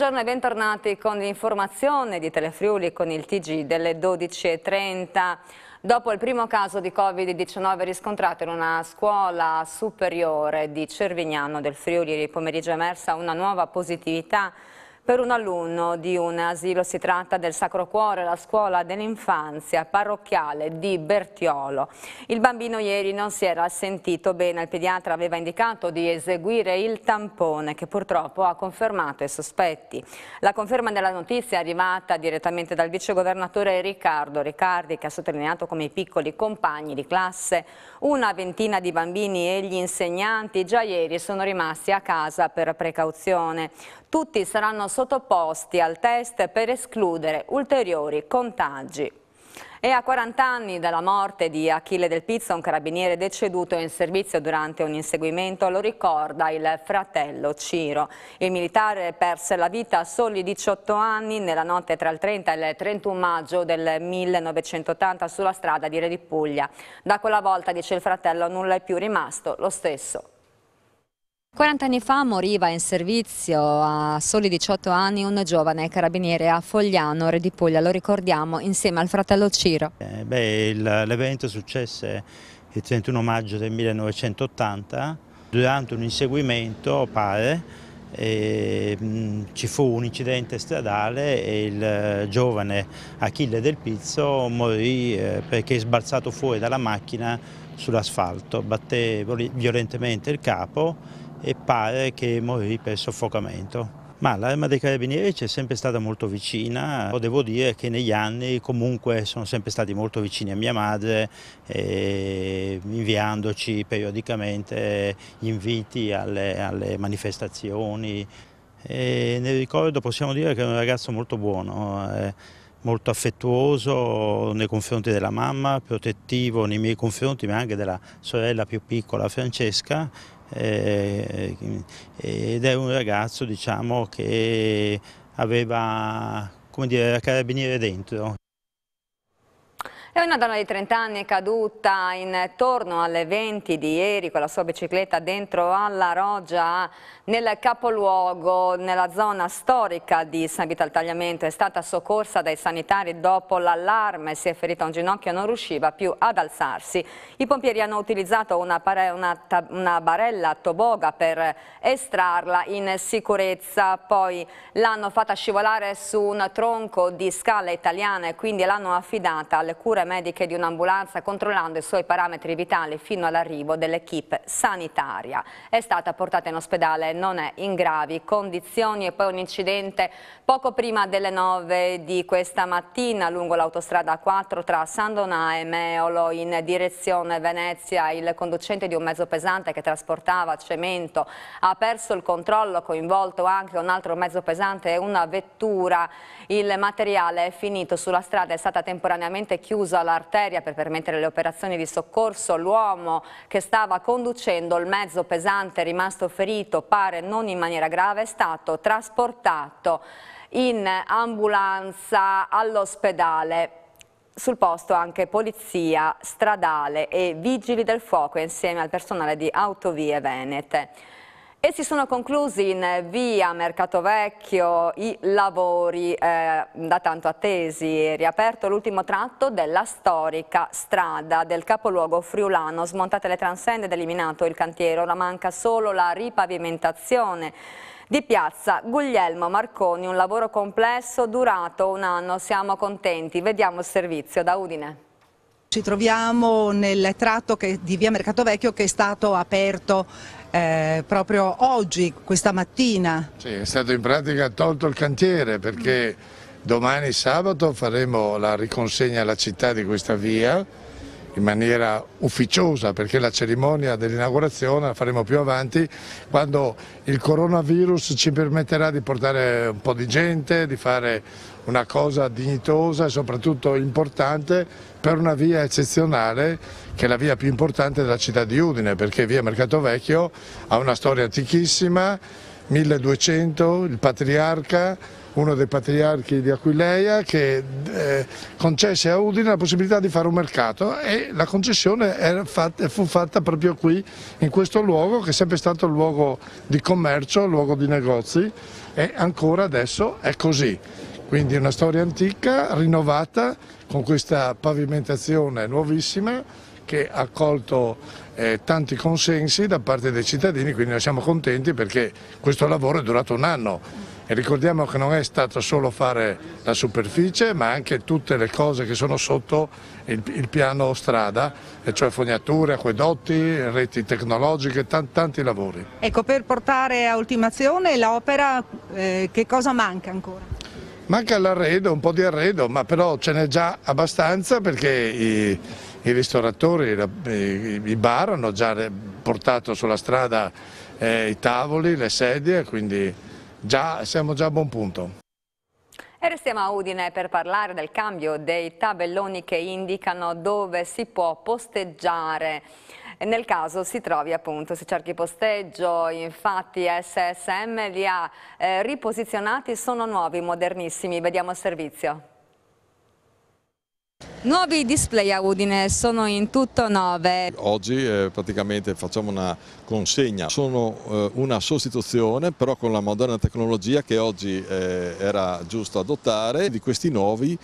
Buongiorno e bentornati con l'informazione di Telefriuli con il TG delle 12.30. Dopo il primo caso di Covid-19 riscontrato in una scuola superiore di Cervignano del Friuli, il pomeriggio è emersa una nuova positività per un alunno di un asilo. Si tratta del Sacro Cuore, la scuola dell'infanzia parrocchiale di Bertiolo. Il bambino ieri non si era sentito bene. Il pediatra aveva indicato di eseguire il tampone che purtroppo ha confermato i sospetti. La conferma della notizia è arrivata direttamente dal vice governatore Riccardo Riccardi che ha sottolineato come i piccoli compagni di classe, una ventina di bambini e gli insegnanti già ieri sono rimasti a casa per precauzione. Tutti saranno sottoposti al test per escludere ulteriori contagi. E a 40 anni dalla morte di Achille Del Pizzo, un carabiniere deceduto in servizio durante un inseguimento, lo ricorda il fratello Ciro. Il militare perse la vita a soli 18 anni nella notte tra il 30 e il 31 maggio del 1980 sulla strada di Re di Puglia. Da quella volta, dice il fratello, nulla è più rimasto lo stesso. 40 anni fa moriva in servizio a soli 18 anni un giovane carabiniere a Fogliano, Re di Puglia, lo ricordiamo, insieme al fratello Ciro. Eh l'evento successe il 31 maggio del 1980 durante un inseguimento, pare, e, mh, ci fu un incidente stradale e il eh, giovane Achille del Pizzo morì eh, perché sbalzato fuori dalla macchina sull'asfalto, batté violentemente il capo e pare che morì per soffocamento. Ma l'arma dei carabinieri ci è sempre stata molto vicina, devo dire che negli anni comunque sono sempre stati molto vicini a mia madre, eh, inviandoci periodicamente inviti alle, alle manifestazioni. E nel ricordo possiamo dire che era un ragazzo molto buono. Eh, molto affettuoso nei confronti della mamma, protettivo nei miei confronti, ma anche della sorella più piccola Francesca eh, eh, ed è un ragazzo diciamo, che aveva come dire, la carabiniere dentro. È una donna di 30 anni caduta intorno alle 20 di ieri con la sua bicicletta dentro alla Roggia nel capoluogo, nella zona storica di San Vito al Tagliamento. È stata soccorsa dai sanitari dopo l'allarme, si è ferita un ginocchio, e non riusciva più ad alzarsi. I pompieri hanno utilizzato una, una, una barella toboga per estrarla in sicurezza, poi l'hanno fatta scivolare su un tronco di scala italiana e quindi l'hanno affidata alle cure mediche di un'ambulanza controllando i suoi parametri vitali fino all'arrivo dell'equipe sanitaria. È stata portata in ospedale, non è in gravi condizioni e poi un incidente poco prima delle 9 di questa mattina lungo l'autostrada 4 tra San Donà e Meolo in direzione Venezia. Il conducente di un mezzo pesante che trasportava cemento ha perso il controllo, coinvolto anche un altro mezzo pesante e una vettura. Il materiale è finito sulla strada, è stata temporaneamente chiusa chiusa l'arteria per permettere le operazioni di soccorso. L'uomo che stava conducendo il mezzo pesante rimasto ferito, pare non in maniera grave, è stato trasportato in ambulanza all'ospedale. Sul posto anche polizia stradale e vigili del fuoco insieme al personale di Autovie Venete. E si sono conclusi in via Mercato Vecchio i lavori eh, da tanto attesi. riaperto l'ultimo tratto della storica strada del capoluogo friulano. Smontate le transende ed eliminato il cantiere. Ora manca solo la ripavimentazione di piazza Guglielmo Marconi. Un lavoro complesso durato un anno. Siamo contenti. Vediamo il servizio da Udine. Ci troviamo nel tratto che, di via Mercato Vecchio che è stato aperto eh, proprio oggi, questa mattina. Sì, è stato in pratica tolto il cantiere perché mm. domani sabato faremo la riconsegna alla città di questa via in maniera ufficiosa perché la cerimonia dell'inaugurazione la faremo più avanti quando il coronavirus ci permetterà di portare un po' di gente, di fare una cosa dignitosa e soprattutto importante per una via eccezionale che è la via più importante della città di Udine perché via Mercato Vecchio ha una storia antichissima, 1200, il patriarca uno dei patriarchi di Aquileia, che eh, concesse a Udine la possibilità di fare un mercato e la concessione fatta, fu fatta proprio qui, in questo luogo che è sempre stato luogo di commercio, luogo di negozi e ancora adesso è così. Quindi una storia antica, rinnovata, con questa pavimentazione nuovissima che ha colto eh, tanti consensi da parte dei cittadini, quindi noi siamo contenti perché questo lavoro è durato un anno e ricordiamo che non è stato solo fare la superficie ma anche tutte le cose che sono sotto il, il piano strada, cioè fognature, acquedotti, reti tecnologiche, tanti, tanti lavori. Ecco, per portare a ultimazione l'opera eh, che cosa manca ancora? Manca l'arredo, un po' di arredo, ma però ce n'è già abbastanza perché i, i ristoratori, i, i bar hanno già portato sulla strada eh, i tavoli, le sedie, quindi già, siamo già a buon punto. E restiamo a Udine per parlare del cambio dei tabelloni che indicano dove si può posteggiare. Nel caso si trovi appunto, si cerchi posteggio, infatti SSM li ha eh, riposizionati, sono nuovi, modernissimi, vediamo il servizio. Nuovi display a Udine, sono in tutto nove. Oggi eh, praticamente facciamo una consegna, sono eh, una sostituzione però con la moderna tecnologia che oggi eh, era giusto adottare di questi nuovi,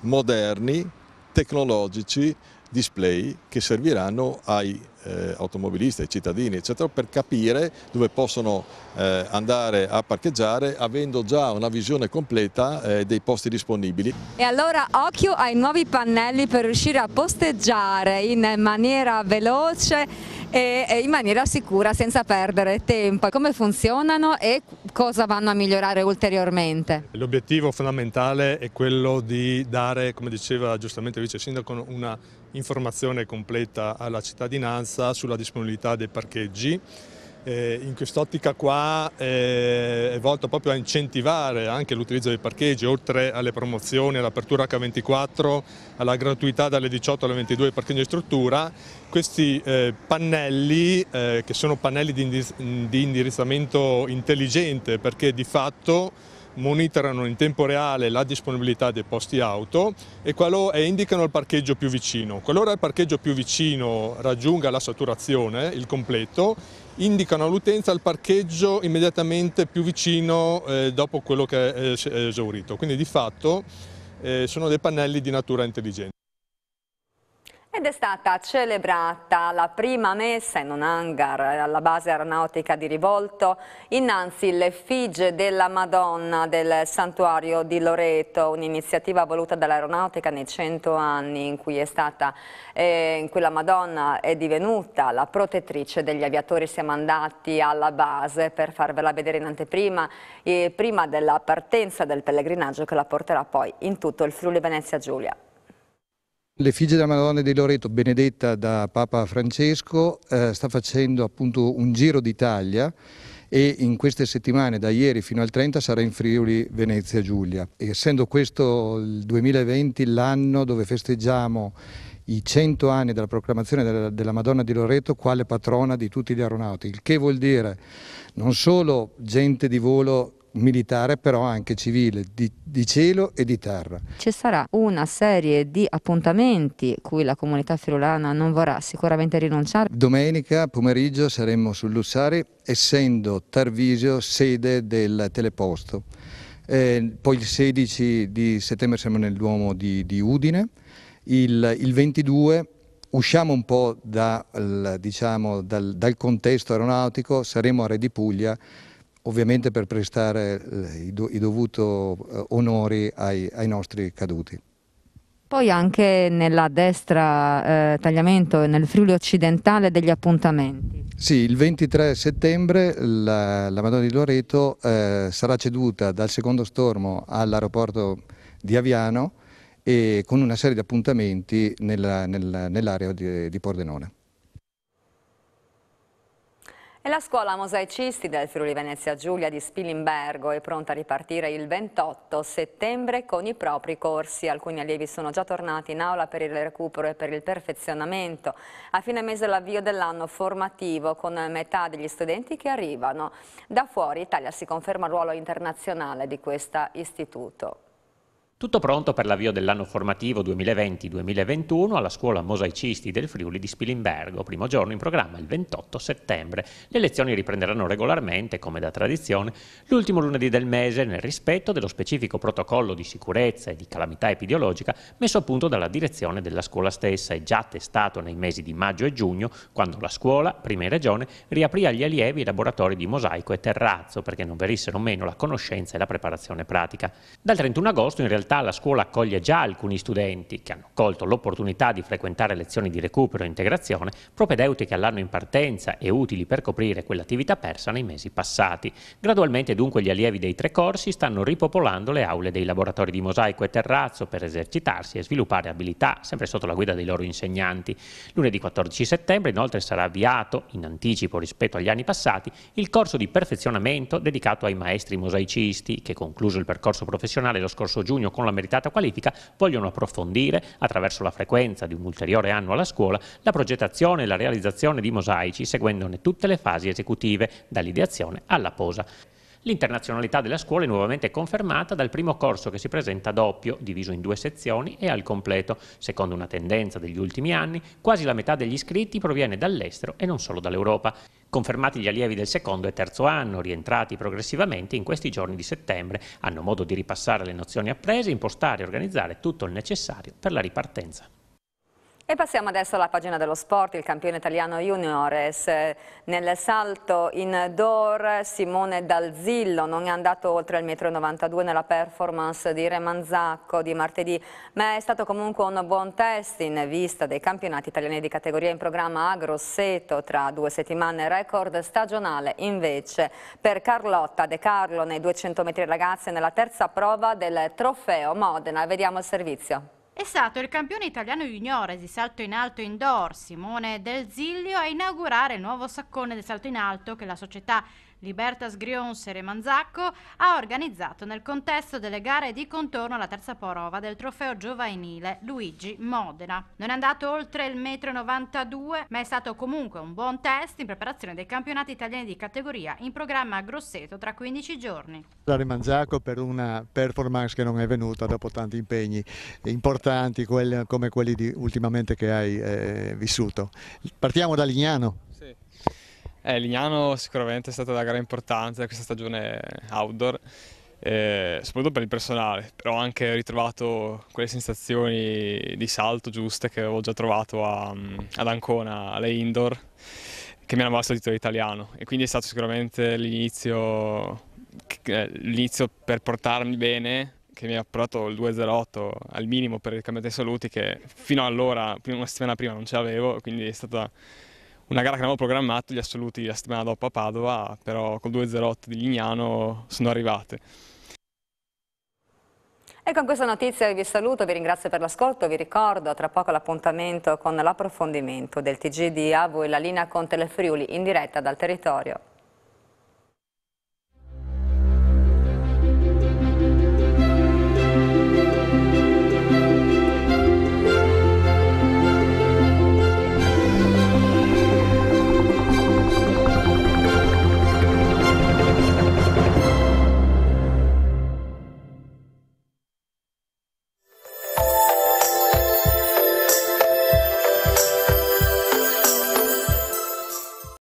moderni, tecnologici display che serviranno ai eh, automobilisti, ai cittadini eccetera per capire dove possono eh, andare a parcheggiare avendo già una visione completa eh, dei posti disponibili. E allora occhio ai nuovi pannelli per riuscire a posteggiare in maniera veloce e in maniera sicura senza perdere tempo. Come funzionano e cosa vanno a migliorare ulteriormente? L'obiettivo fondamentale è quello di dare, come diceva giustamente il Vice Sindaco, una informazione completa alla cittadinanza sulla disponibilità dei parcheggi. Eh, in quest'ottica qua eh, è volto proprio a incentivare anche l'utilizzo dei parcheggi, oltre alle promozioni, all'apertura H24, alla gratuità dalle 18 alle 22 parcheggi di struttura, questi eh, pannelli eh, che sono pannelli di, indirizz di indirizzamento intelligente perché di fatto monitorano in tempo reale la disponibilità dei posti auto e, e indicano il parcheggio più vicino. Qualora il parcheggio più vicino raggiunga la saturazione, il completo, indicano all'utenza il parcheggio immediatamente più vicino eh, dopo quello che è eh, esaurito. Quindi di fatto eh, sono dei pannelli di natura intelligente. Ed è stata celebrata la prima messa in un hangar alla base aeronautica di Rivolto innanzi l'effigie della Madonna del Santuario di Loreto, un'iniziativa voluta dall'aeronautica nei cento anni in cui, stata, eh, in cui, la Madonna è divenuta la protettrice degli aviatori. Siamo andati alla base per farvela vedere in anteprima, eh, prima della partenza del pellegrinaggio che la porterà poi in tutto il Friuli Venezia Giulia. L'effigie della Madonna di Loreto, benedetta da Papa Francesco, eh, sta facendo appunto un giro d'Italia e in queste settimane, da ieri fino al 30, sarà in Friuli Venezia Giulia. Essendo questo il 2020 l'anno dove festeggiamo i 100 anni della proclamazione della, della, Madonna di Loreto quale patrona di tutti gli aeronauti, il che vuol dire non solo gente di volo militare però anche civile, di, di cielo e di terra. Ci sarà una serie di appuntamenti cui la comunità friulana non vorrà sicuramente rinunciare. Domenica pomeriggio saremo su Lussari, essendo Tarvisio sede del teleposto. Eh, poi il 16 di settembre saremo nel Duomo di, di Udine, il, il 22 usciamo un po' da, diciamo, dal, dal, contesto aeronautico, saremo a Re di Puglia ovviamente per prestare eh, i dovuti eh, onori ai, ai nostri caduti. Poi anche nella destra eh, tagliamento, nel Friuli occidentale, degli appuntamenti. Sì, il 23 settembre la, la Madonna di Loreto eh, sarà ceduta dal secondo stormo all'aeroporto di Aviano e con una serie di appuntamenti nell'area nell di, di Pordenone. E la scuola Mosaicisti del Friuli Venezia Giulia di Spilimbergo è pronta a ripartire il 28 settembre con i propri corsi. Alcuni allievi sono già tornati in aula per il recupero e per il perfezionamento. A fine mese l'avvio dell'anno formativo con metà degli studenti che arrivano. Da fuori Italia si conferma il ruolo internazionale di questo istituto. Tutto pronto per l'avvio dell'anno formativo 2020-2021 alla scuola Mosaicisti del Friuli di Spilimbergo, primo giorno in programma il 28 settembre. Le lezioni riprenderanno regolarmente, come da tradizione, l'ultimo lunedì del mese nel rispetto dello specifico protocollo di sicurezza e di calamità epidemiologica messo a punto dalla direzione della scuola stessa e già testato nei mesi di maggio e giugno, quando la scuola, prima in regione, riaprì agli allievi i laboratori di mosaico e terrazzo perché non venissero meno la conoscenza e la preparazione pratica. Dal 31 agosto in realtà realtà la scuola accoglie già alcuni studenti che hanno colto l'opportunità di frequentare lezioni di recupero e integrazione propedeutiche all'anno in partenza e utili per coprire quell'attività persa nei mesi passati. Gradualmente dunque gli allievi dei tre corsi stanno ripopolando le aule dei laboratori di mosaico e terrazzo per esercitarsi e sviluppare abilità, sempre sotto la guida dei loro insegnanti. Lunedì 14 settembre inoltre sarà avviato, in anticipo rispetto agli anni passati, il corso di perfezionamento dedicato ai maestri mosaicisti che concluso il percorso professionale lo scorso giugno con la meritata qualifica vogliono approfondire, attraverso la frequenza di un ulteriore anno alla scuola, la progettazione e la realizzazione di mosaici seguendone tutte le fasi esecutive, dall'ideazione alla posa. L'internazionalità della scuola è nuovamente confermata dal primo corso che si presenta doppio, diviso in due sezioni e al completo. Secondo una tendenza degli ultimi anni, quasi la metà degli iscritti proviene dall'estero e non solo dall'Europa. Confermati gli allievi del secondo e terzo anno, rientrati progressivamente in questi giorni di settembre, hanno modo di ripassare le nozioni apprese, impostare e organizzare tutto il necessario per la ripartenza. E passiamo adesso alla pagina dello sport, il campione italiano juniores. Eh, nel salto in door Simone Dalzillo non è andato oltre il 1,92 92 nella performance di Remanzacco di martedì, ma è stato comunque un buon test in vista dei campionati italiani di categoria in programma a Grosseto tra due settimane, record stagionale invece per Carlotta De Carlo nei 200 metri ragazze nella terza prova del trofeo Modena. Vediamo il servizio è stato il campione italiano juniore di salto in alto indoor Simone Del Ziglio a inaugurare il nuovo saccone del salto in alto che la società Libertas Grion Remanzacco, ha organizzato nel contesto delle gare di contorno la terza prova del trofeo giovanile Luigi Modena. Non è andato oltre il 1,92 92, ma è stato comunque un buon test in preparazione dei campionati italiani di categoria in programma a Grosseto tra 15 giorni. Dare Remanzacco per una performance che non è venuta dopo tanti impegni importanti come quelli di, ultimamente che hai eh, vissuto. Partiamo da Lignano. Sì. Eh, Lignano sicuramente è stata una gara importante questa stagione outdoor, eh, soprattutto per il personale, però ho anche ritrovato quelle sensazioni di salto giuste che avevo già trovato a, mm, ad Ancona, alle indoor, che mi hanno valso il titolo italiano e quindi è stato sicuramente l'inizio, eh, per portarmi bene che mi ha portato il 2.08 al minimo per il cambiamento di saluti che fino allora, una settimana prima non ce l'avevo, quindi è stata una gara che avevamo programmato, gli assoluti la settimana dopo a Padova, però col 2-0 di Lignano sono arrivate. E con questa notizia vi saluto, vi ringrazio per l'ascolto, vi ricordo tra poco l'appuntamento con l'approfondimento del TG di Avo e la linea con Friuli in diretta dal territorio.